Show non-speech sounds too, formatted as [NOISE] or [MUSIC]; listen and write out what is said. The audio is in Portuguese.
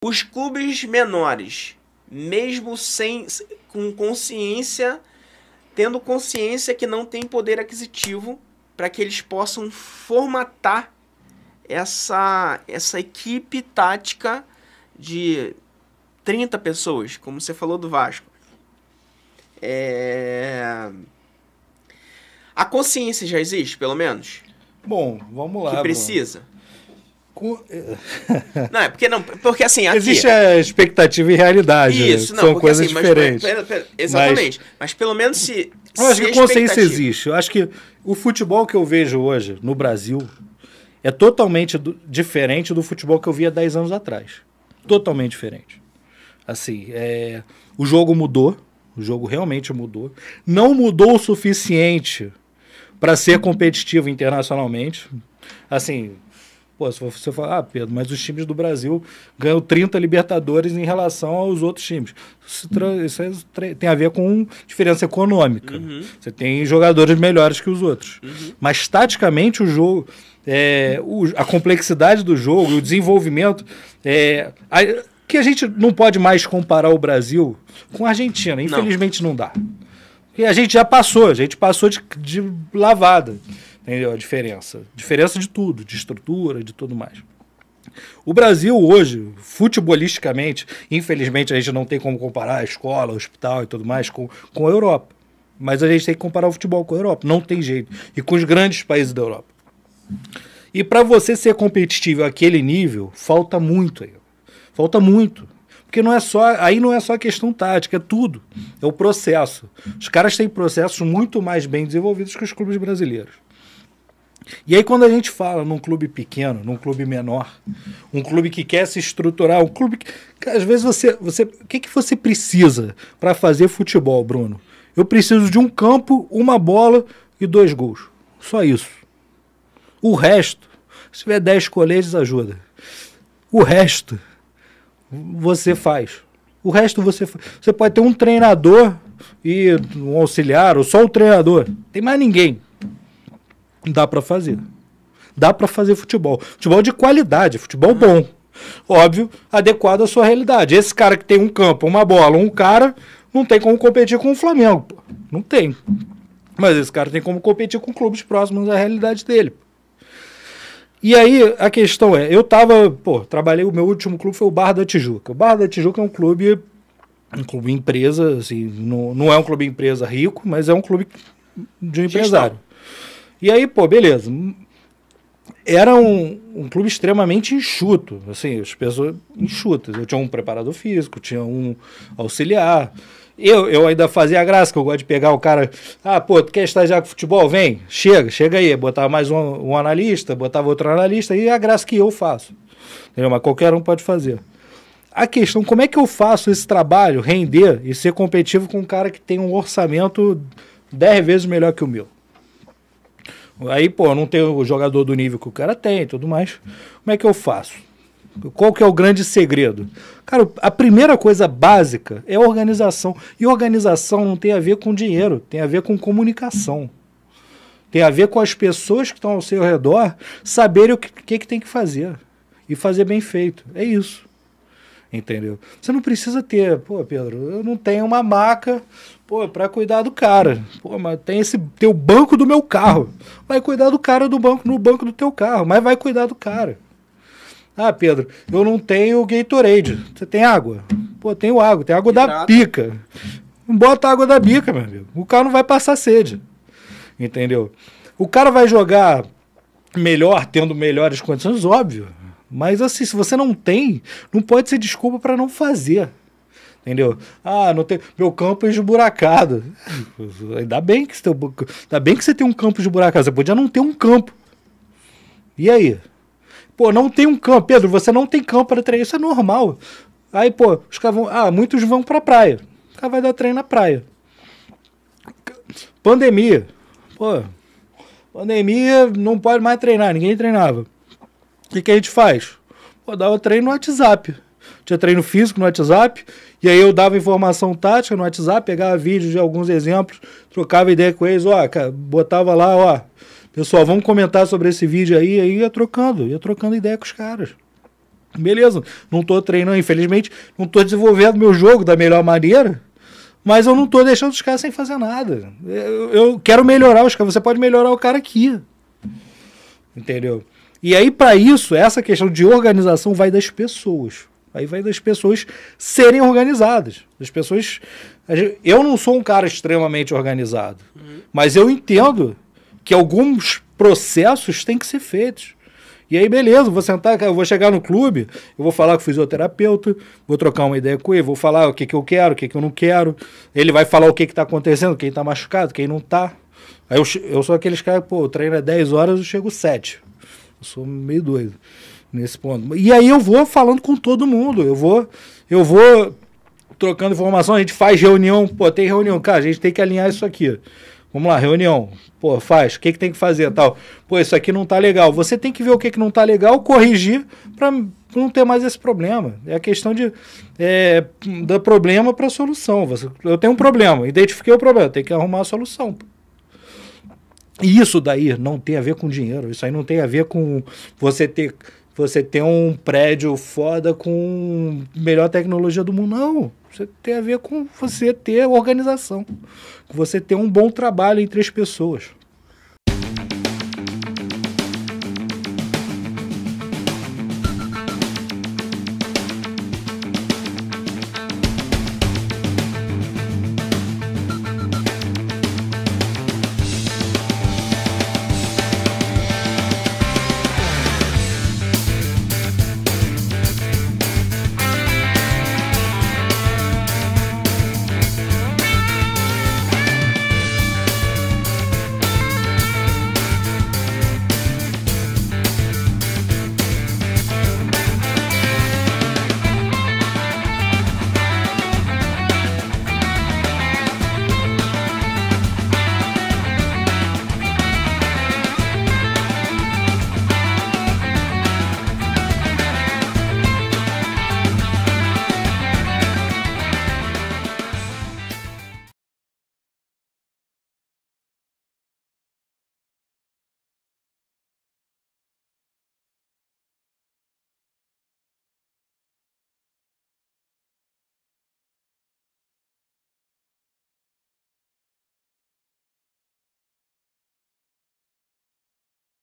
Os clubes menores, mesmo sem com consciência, tendo consciência que não tem poder aquisitivo para que eles possam formatar essa essa equipe tática de 30 pessoas, como você falou do Vasco. É... A consciência já existe, pelo menos? Bom, vamos lá. Que precisa. Bruno. Com... Eh. [LAUGHS] não, é porque não, porque assim. Aqui, Existe a expectativa e realidade. Isso, né? não, São coisas assim, diferentes. Mas, pera, pera, exatamente. Mas, mas, pelo menos se. Eu acho se que é consciência existe. Eu acho que o futebol que eu vejo hoje no Brasil é totalmente do, diferente do futebol que eu via 10 anos atrás. Totalmente diferente. Assim, é, o jogo mudou. O jogo realmente mudou. Não mudou o suficiente para ser competitivo internacionalmente. Assim, Pô, se você falar, ah, Pedro, mas os times do Brasil ganham 30 Libertadores em relação aos outros times. Isso, uhum. isso é, tem a ver com diferença econômica. Uhum. Você tem jogadores melhores que os outros. Uhum. Mas, taticamente, o jogo. É, o, a complexidade do jogo, o desenvolvimento. É, a, que a gente não pode mais comparar o Brasil com a Argentina. Infelizmente não, não dá. Porque a gente já passou, a gente passou de, de lavada. Entendeu? A diferença. Diferença de tudo, de estrutura, de tudo mais. O Brasil hoje, futebolisticamente, infelizmente a gente não tem como comparar a escola, o hospital e tudo mais com, com a Europa. Mas a gente tem que comparar o futebol com a Europa, não tem jeito. E com os grandes países da Europa. E para você ser competitivo àquele nível, falta muito aí. Falta muito. Porque não é só, aí não é só questão tática, é tudo. É o processo. Os caras têm processos muito mais bem desenvolvidos que os clubes brasileiros. E aí, quando a gente fala num clube pequeno, num clube menor, um clube que quer se estruturar, um clube que. Às vezes você. você o que, que você precisa para fazer futebol, Bruno? Eu preciso de um campo, uma bola e dois gols. Só isso. O resto, se tiver dez coletes, ajuda. O resto, você faz. O resto você Você pode ter um treinador e um auxiliar, ou só o treinador. tem mais ninguém. Dá para fazer. Dá para fazer futebol. Futebol de qualidade, futebol bom. Óbvio, adequado à sua realidade. Esse cara que tem um campo, uma bola, um cara, não tem como competir com o Flamengo. Pô. Não tem. Mas esse cara tem como competir com clubes próximos à realidade dele. E aí a questão é, eu tava, pô, trabalhei, o meu último clube foi o Bar da Tijuca. O Bar da Tijuca é um clube, um clube empresa, assim, não, não é um clube empresa rico, mas é um clube de um empresário. Gestão. E aí, pô, beleza. Era um, um clube extremamente enxuto, assim, as pessoas enxutas. Eu tinha um preparador físico, tinha um auxiliar. Eu, eu ainda fazia graça, que eu gosto de pegar o cara. Ah, pô, tu quer estagiar com futebol? Vem, chega, chega aí. Botava mais um, um analista, botava outro analista, e a graça que eu faço. Entendeu? Mas qualquer um pode fazer. A questão, como é que eu faço esse trabalho render e ser competitivo com um cara que tem um orçamento 10 vezes melhor que o meu? Aí, pô, não tem o jogador do nível que o cara tem e tudo mais. Como é que eu faço? Qual que é o grande segredo? Cara, a primeira coisa básica é organização. E organização não tem a ver com dinheiro, tem a ver com comunicação. Tem a ver com as pessoas que estão ao seu redor saberem o que, que, que tem que fazer. E fazer bem feito. É isso entendeu? Você não precisa ter, pô, Pedro, eu não tenho uma maca Pô, é pra cuidar do cara. Pô, mas tem esse teu banco do meu carro. Vai cuidar do cara do banco no banco do teu carro, mas vai cuidar do cara. Ah, Pedro, eu não tenho Gatorade. Você tem água? Pô, tenho água, tem água Hidrata. da pica. Bota água da bica, meu amigo. O cara não vai passar sede. Entendeu? O cara vai jogar melhor, tendo melhores condições, óbvio. Mas assim, se você não tem, não pode ser desculpa para não fazer. Entendeu? Ah, não tem, meu campo é esburacado. Ainda bem que você tem, ainda bem que você tem um campo esburacado. Você podia não ter um campo. E aí? Pô, não tem um campo. Pedro, você não tem campo para treinar. Isso é normal. Aí, pô, os caras vão. Ah, muitos vão para a praia. O cara vai dar treino na praia. Pandemia. Pô, pandemia, não pode mais treinar. Ninguém treinava. O que, que a gente faz? Pô, dá o treino no WhatsApp tinha treino físico no WhatsApp, e aí eu dava informação tática no WhatsApp, pegava vídeos de alguns exemplos, trocava ideia com eles, ó, botava lá, ó, pessoal, vamos comentar sobre esse vídeo aí, aí ia trocando, ia trocando ideia com os caras. Beleza, não tô treinando, infelizmente, não tô desenvolvendo meu jogo da melhor maneira, mas eu não tô deixando os caras sem fazer nada. Eu, eu quero melhorar os caras, você pode melhorar o cara aqui. Entendeu? E aí, para isso, essa questão de organização vai das pessoas. Aí vai das pessoas serem organizadas. Das pessoas. Eu não sou um cara extremamente organizado, uhum. mas eu entendo que alguns processos têm que ser feitos. E aí, beleza, vou sentar, eu vou chegar no clube, eu vou falar com o fisioterapeuta, vou trocar uma ideia com ele, vou falar o que, que eu quero, o que, que eu não quero. Ele vai falar o que está acontecendo, quem está machucado, quem não está. Aí eu, eu sou aqueles caras, pô, treina 10 horas, eu chego 7. Eu sou meio doido nesse ponto. E aí eu vou falando com todo mundo, eu vou, eu vou trocando informação, a gente faz reunião, pô, tem reunião, cara, a gente tem que alinhar isso aqui. Vamos lá, reunião. Pô, faz, o que, que tem que fazer tal? Pô, isso aqui não tá legal. Você tem que ver o que, que não tá legal, corrigir para não ter mais esse problema. É a questão de é, da problema para solução. Você, eu tenho um problema, identifiquei o problema, tem que arrumar a solução. E isso daí não tem a ver com dinheiro, isso aí não tem a ver com você ter você tem um prédio foda com melhor tecnologia do mundo. Não. Você tem a ver com você ter organização. Com você ter um bom trabalho entre as pessoas.